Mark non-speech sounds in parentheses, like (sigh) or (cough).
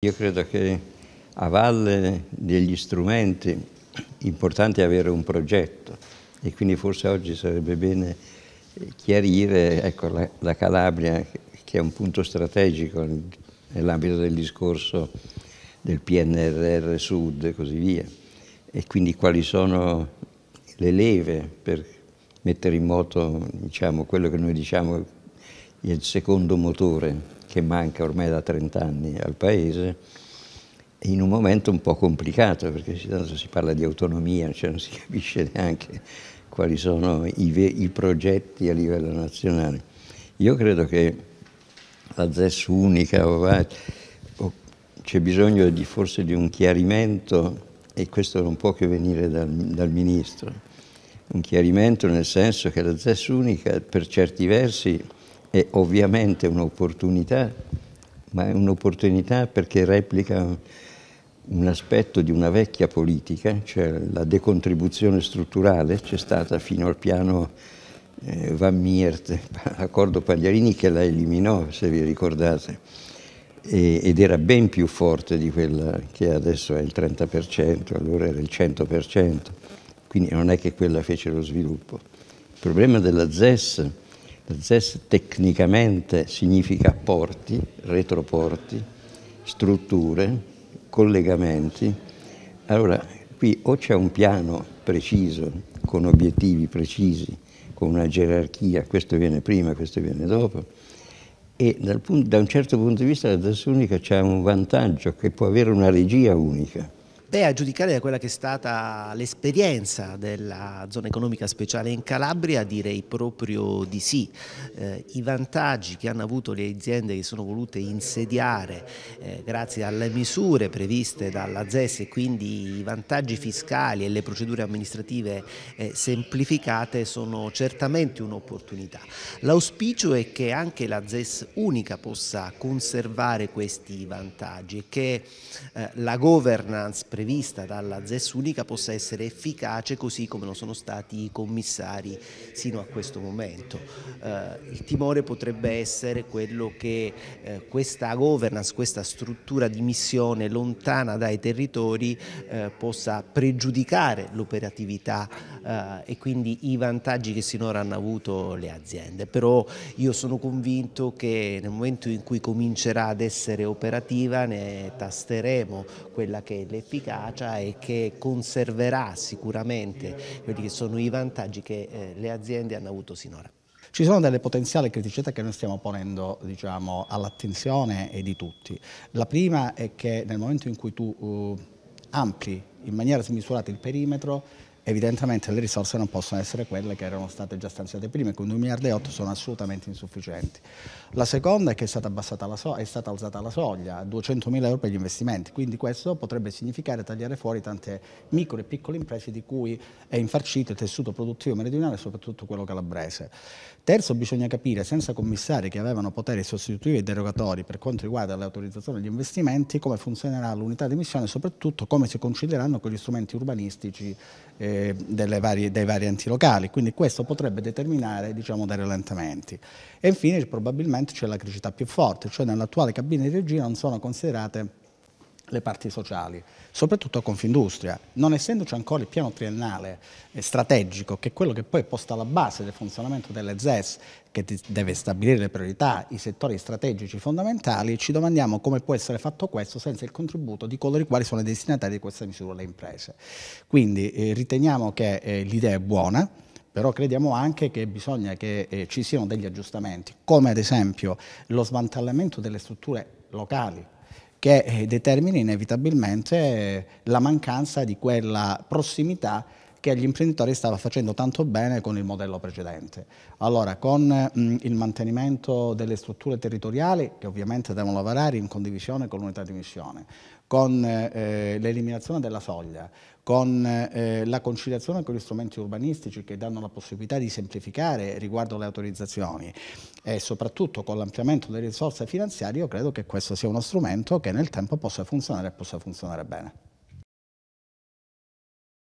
Io credo che a valle degli strumenti importante è avere un progetto e quindi forse oggi sarebbe bene chiarire ecco, la, la, Calabria che è un punto strategico nell'ambito del discorso del PNRR Sud e così via e quindi quali sono le leve per mettere in moto diciamo, quello che noi diciamo il secondo motore che manca ormai da 30 anni al Paese, in un momento un po' complicato, perché tanto si parla di autonomia, cioè non si capisce neanche quali sono i, i progetti a livello nazionale. Io credo che la ZES unica o c'è bisogno di, forse di un chiarimento, e questo non può che venire dal, dal Ministro, un chiarimento nel senso che la ZES unica per certi versi è ovviamente un'opportunità, ma è un'opportunità perché replica un aspetto di una vecchia politica, cioè la decontribuzione strutturale, c'è stata fino al piano eh, Van Miert, l'accordo (laughs) Pagliarini che la eliminò, se vi ricordate, ed era ben più forte di quella che adesso è il 30%, allora era il 100%, quindi non è che quella fece lo sviluppo. Il problema della ZES ZES tecnicamente significa porti, retroporti, strutture, collegamenti. Allora, qui o c'è un piano preciso, con obiettivi precisi, con una gerarchia, questo viene prima, questo viene dopo, e dal punto, da un certo punto di vista la ZES unica ha un vantaggio che può avere una regia unica Beh, a giudicare da quella che è stata l'esperienza della zona economica speciale in Calabria direi proprio di sì. Eh, I vantaggi che hanno avuto le aziende che sono volute insediare eh, grazie alle misure previste dalla ZES e quindi i vantaggi fiscali e le procedure amministrative eh, semplificate sono certamente un'opportunità. L'auspicio è che anche la ZES unica possa conservare questi vantaggi e che eh, la governance prevista dalla ZES unica possa essere efficace così come lo sono stati i commissari sino a questo momento. Eh, il timore potrebbe essere quello che eh, questa governance, questa struttura di missione lontana dai territori eh, possa pregiudicare l'operatività eh, e quindi i vantaggi che sinora hanno avuto le aziende. Però io sono convinto che nel momento in cui comincerà ad essere operativa ne tasteremo quella che è l'efficacia e che conserverà sicuramente quelli che sono i vantaggi che eh, le aziende hanno avuto sinora. Ci sono delle potenziali criticità che noi stiamo ponendo diciamo, all'attenzione di tutti. La prima è che nel momento in cui tu uh, ampli in maniera smisurata il perimetro, evidentemente le risorse non possono essere quelle che erano state già stanziate prima, con 2 miliardi e 8 sono assolutamente insufficienti. La seconda è che è stata, la so è stata alzata la soglia a 200 mila euro per gli investimenti, quindi questo potrebbe significare tagliare fuori tante micro e piccole imprese di cui è infarcito il tessuto produttivo meridionale e soprattutto quello calabrese. Terzo, bisogna capire, senza commissari che avevano poteri sostitutivi e derogatori per quanto riguarda le autorizzazioni degli investimenti, come funzionerà l'unità di missione e soprattutto come si concilieranno con gli strumenti urbanistici eh, delle, varie, dei vari enti locali, quindi questo potrebbe determinare diciamo, dei rallentamenti. E infine probabilmente c'è la criticità più forte, cioè nell'attuale cabina di regia non sono considerate le parti sociali, soprattutto a Confindustria, non essendoci ancora il piano triennale eh, strategico, che è quello che poi è posto alla base del funzionamento delle ZES, che deve stabilire le priorità, i settori strategici fondamentali, ci domandiamo come può essere fatto questo senza il contributo di coloro i quali sono i destinatari di questa misura, le imprese. Quindi eh, riteniamo che eh, l'idea è buona, però crediamo anche che bisogna che eh, ci siano degli aggiustamenti, come ad esempio lo smantellamento delle strutture locali che eh, determina inevitabilmente la mancanza di quella prossimità che agli imprenditori stava facendo tanto bene con il modello precedente. Allora, con mh, il mantenimento delle strutture territoriali, che ovviamente devono lavorare in condivisione con l'unità di missione, con eh, eh l'eliminazione della soglia, con eh, la conciliazione con gli strumenti urbanistici che danno la possibilità di semplificare riguardo le autorizzazioni e soprattutto con l'ampliamento delle risorse finanziarie, io credo che questo sia uno strumento che nel tempo possa funzionare e possa funzionare bene.